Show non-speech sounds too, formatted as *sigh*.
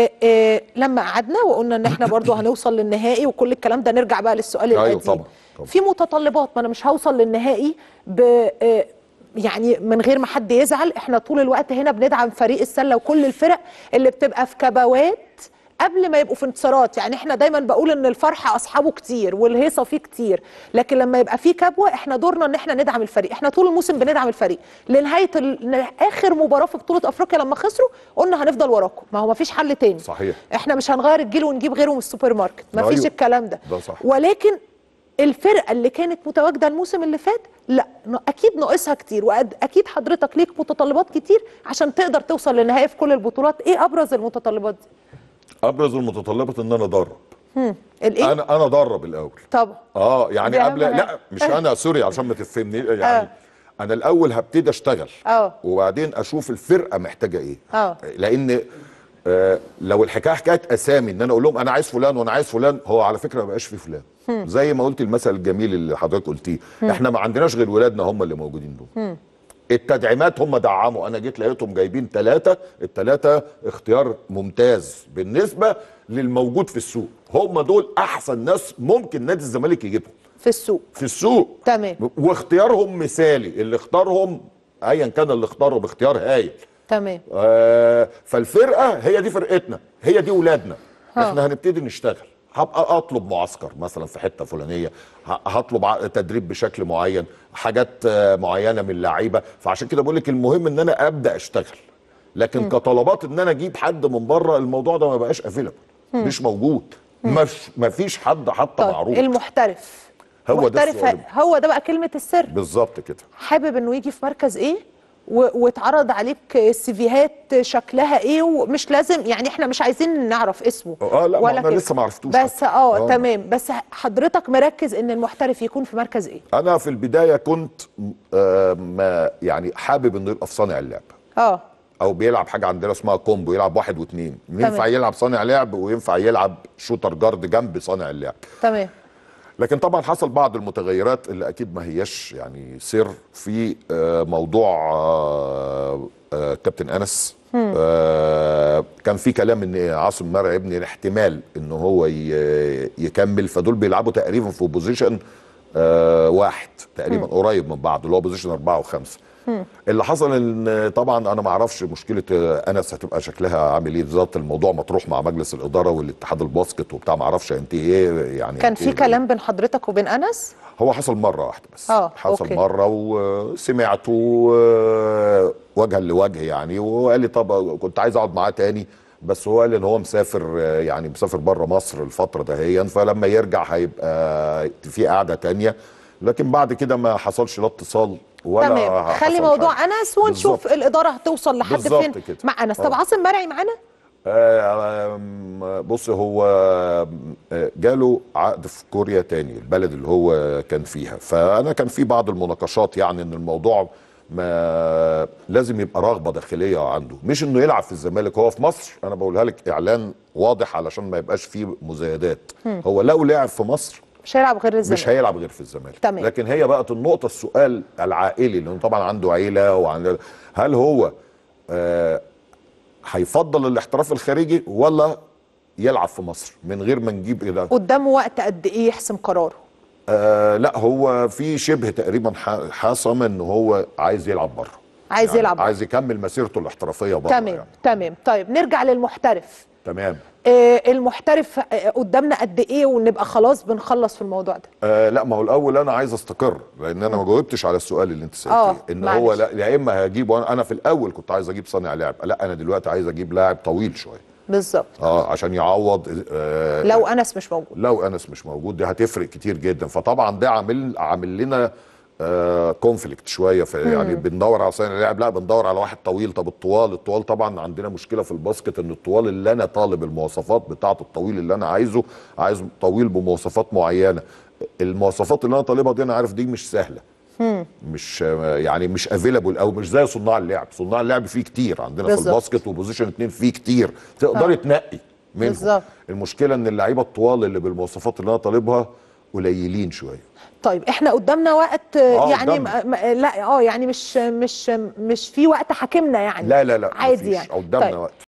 إيه، إيه، لما قعدنا وقلنا ان احنا برضو هنوصل للنهائي وكل الكلام ده نرجع بقى للسؤال أيوة، القديم أيوة طبعا. طبعا. في متطلبات ما انا مش هوصل للنهائي ب إيه، يعني من غير ما حد يزعل احنا طول الوقت هنا بندعم فريق السله وكل الفرق اللي بتبقى في كبوات قبل ما يبقوا في انتصارات يعني احنا دايما بقول ان الفرح اصحابه كتير والهيصه فيه كتير لكن لما يبقى فيه كبوه احنا دورنا ان احنا ندعم الفريق احنا طول الموسم بندعم الفريق لنهايه اخر مباراه في بطوله افريقيا لما خسروا قلنا هنفضل وراكم ما هو ما فيش حل تاني صحيح احنا مش هنغير الجيل ونجيب غيره من السوبر ماركت ما فيش أيوه. الكلام ده, ده صح. ولكن الفرقه اللي كانت متواجده الموسم اللي فات لا اكيد ناقصها كتير واكيد حضرتك ليك متطلبات كتير عشان تقدر توصل للنهائي في كل البطولات ايه ابرز المتطلبات دي ابرز المتطلبات ان انا ادرب الايه انا انا ادرب الاول طبعا اه يعني, يعني قبل لا مش انا سوري عشان ما تفهمني *laughs* آه. يعني آه. انا الاول هبتدي اشتغل اه وبعدين اشوف الفرقه محتاجه ايه اه لان آه لو الحكايه حكايه اسامي ان انا اقول لهم انا عايز فلان وانا عايز فلان هو على فكره ما بقاش في فلان زي ما قلت المثل الجميل اللي حضرتك قلتيه احنا ما عندناش غير ولادنا هم اللي موجودين دول التدعيمات هم دعموا انا جيت لقيتهم جايبين ثلاثه الثلاثه اختيار ممتاز بالنسبه للموجود في السوق هم دول احسن ناس ممكن نادي الزمالك يجيبهم في السوق في السوق تمام واختيارهم مثالي اللي اختارهم ايا كان اللي اختاره باختيار هايل تمام آه فالفرقه هي دي فرقتنا هي دي ولادنا ها. احنا هنبتدي نشتغل هبقى اطلب معسكر مثلا في حته فلانيه هطلب تدريب بشكل معين حاجات آه، معينه من اللعيبه فعشان كده بقول لك المهم ان انا ابدا اشتغل لكن م. كطلبات ان انا اجيب حد من بره الموضوع ده ما بقاش افيلبل مش موجود ما فيش حد حتى طيب معروف المحترف هو ده هو ده بقى كلمه السر بالظبط كده حابب انه يجي في مركز ايه واتعرض عليك سيفيهات شكلها ايه ومش لازم يعني احنا مش عايزين نعرف اسمه اه, آه، لا ولا ما انا لسه ما عرفتوش بس آه،, اه تمام بس حضرتك مركز ان المحترف يكون في مركز ايه انا في البدايه كنت آه، ما يعني حابب انه يبقى في صانع اللعب اه او بيلعب حاجه عندنا اسمها كومبو يلعب واحد واثنين ينفع يلعب صانع لعب وينفع يلعب شوتر جارد جنب صانع اللعب تمام لكن طبعا حصل بعض المتغيرات اللي اكيد ما هياش يعني سر في آه، موضوع آه، آه، كابتن انس كان في كلام ان عاصم مرعي ابني احتمال ان هو يكمل فدول بيلعبوا تقريبا في بوزيشن آه واحد تقريبا قريب من بعض اللي هو بوزيشن اربعه وخمسه اللي حصل ان طبعا انا ما اعرفش مشكله آه، انس هتبقى شكلها عامل ايه بالظبط الموضوع مطروح مع مجلس الاداره والاتحاد الباسكت وبتاع ما اعرفش انت ايه يعني كان في إيه كلام بين حضرتك وبين انس هو حصل مره واحده بس آه، حصل أوكي. مره وسمعته آه، وجها لوجه يعني وقال لي طب كنت عايز اقعد معاه تاني بس هو قال ان هو مسافر يعني مسافر بره مصر الفتره دهيا فلما يرجع هيبقى في قاعده تانية لكن بعد كده ما حصلش لا اتصال ولا تمام خلي موضوع حاجة. انس ونشوف بالزبط. الاداره هتوصل لحد فين كده. مع انس طب عاصم آه. مرعي معانا بص هو جاله عقد في كوريا تاني البلد اللي هو كان فيها فانا كان في بعض المناقشات يعني ان الموضوع ما لازم يبقى رغبه داخليه عنده مش انه يلعب في الزمالك هو في مصر انا بقولها لك اعلان واضح علشان ما يبقاش فيه مزايدات هو لو لعب في مصر مش هيلعب غير الزمالك مش هيلعب غير في الزمالك تمام. لكن هي بقت النقطه السؤال العائلي لانه طبعا عنده عيله وعنده هل هو آه، هيفضل آه الاحتراف الخارجي ولا يلعب في مصر من غير ما نجيب ايه قدامه وقت قد ايه يحسم قراره آه لا هو في شبه تقريبا حسم ان هو عايز يلعب بره عايز يعني يلعب بره عايز يكمل مسيرته الاحترافيه بره تمام يعني. تمام طيب نرجع للمحترف تمام آه المحترف آه، قدامنا قد ايه ونبقى خلاص بنخلص في الموضوع ده آه لا ما هو الاول انا عايز استقر لان انا ما جاوبتش على السؤال اللي انت سالتيه آه، ان معلش. هو لا يا اما هجيب انا في الاول كنت عايز اجيب صانع لعب لا انا دلوقتي عايز اجيب لاعب طويل شويه بالظبط اه عشان يعوض آه لو انس مش موجود لو انس مش موجود دي هتفرق كتير جدا فطبعا ده عامل عامل لنا آه كونفليكت شويه في يعني بندور على صانع لاعب لا بندور على واحد طويل طب الطوال الطوال طبعا عندنا مشكله في الباسكت ان الطوال اللي انا طالب المواصفات بتاعه الطويل اللي انا عايزه عايز طويل بمواصفات معينه المواصفات اللي انا طالبها دي انا عارف دي مش سهله مش يعني مش افيلابل او مش زي صناع اللعب صناع اللعب فيه كتير عندنا بالزبط. في الباسكت وبوزيشن اتنين فيه كتير تقدر آه. تنقي منهم بالزبط. المشكله ان اللعيبه الطوال اللي بالمواصفات اللي انا طالبها قليلين شويه طيب احنا قدامنا وقت آه يعني م... لا اه يعني مش مش مش في وقت حاكمنا يعني لا لا لا عادي يعني قدامنا طيب. وقت